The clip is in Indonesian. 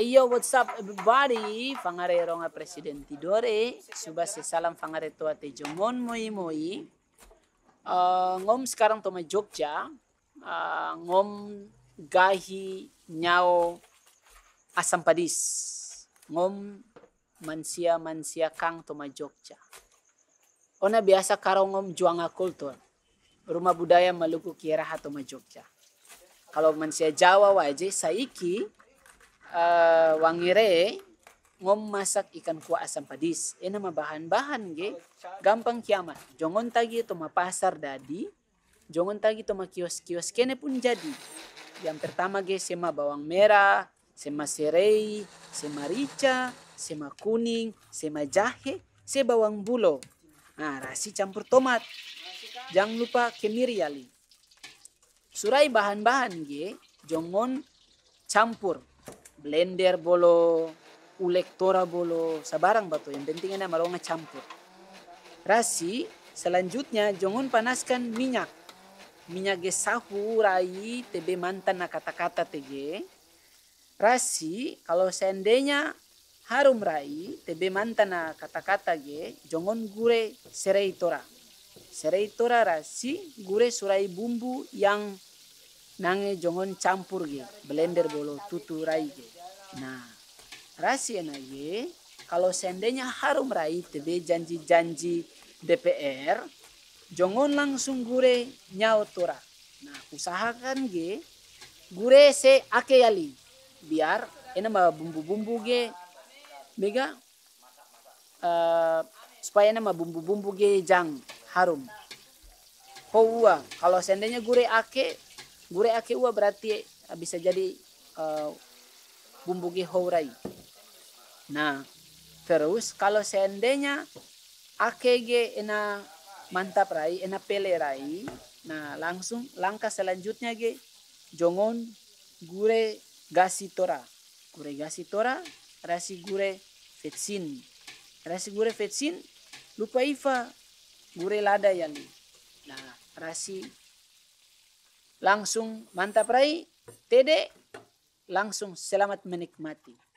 Eyo, what's up everybody? ronga presiden tidore. Suba se salam fangareto te jomon moi moi. Uh, ngom sekarang toma Jogja. Uh, ngom gahi nyao asam padis. Ngom mansia mansia kang toma Jogja. Ona biasa karo ngom juanga kultur. Rumah budaya Maluku Kiera toma Jogja. Kalau mansia Jawa wajah saiki uh, eh, wangire ngom masak ikan kuah asam pedis. Ini nama bahan-bahan ge. Gampang kiamat. Jongon tagi itu ma pasar dadi. Jongon tagi itu ma kios-kios kene pun jadi. Yang pertama ge sema bawang merah, sema serai, sema rica, sema kuning, sema jahe, sema bawang bulo. Nah, rasi campur tomat. Jangan lupa kemiri yali. Surai bahan-bahan ge jongon campur blender bolo, tora bolo, sabarang batu. Yang penting enak malonga campur. Rasi, selanjutnya jongon panaskan minyak. Minyak gesahu rai tebe mantan na kata-kata tege. Rasi, kalau seandainya harum rai tebe mantan na kata-kata ge, jongon gure serai tora. Serai tora rasi gure surai bumbu yang nange jongon campur ge blender bolo rai ge nah rahasia na ye kalau seandainya harum rai tebe janji-janji DPR jongon langsung gure nyao tora nah usahakan ge gure se ake yali biar ma bumbu-bumbu ge mega uh, supaya nama bumbu-bumbu ge jang harum. Hoa, kalau seandainya gure ake Gure ake ua berarti bisa jadi uh, bumbu gihourai. Nah, terus kalau seandainya ake ge ena mantap rai, ena pele rai, nah langsung langkah selanjutnya ge jongon gure gasitora. Gure gasitora rasi gure fetsin. Rasi gure fetsin lupa ifa gure lada yali. Nah, rasi langsung mantap rai, tede langsung selamat menikmati.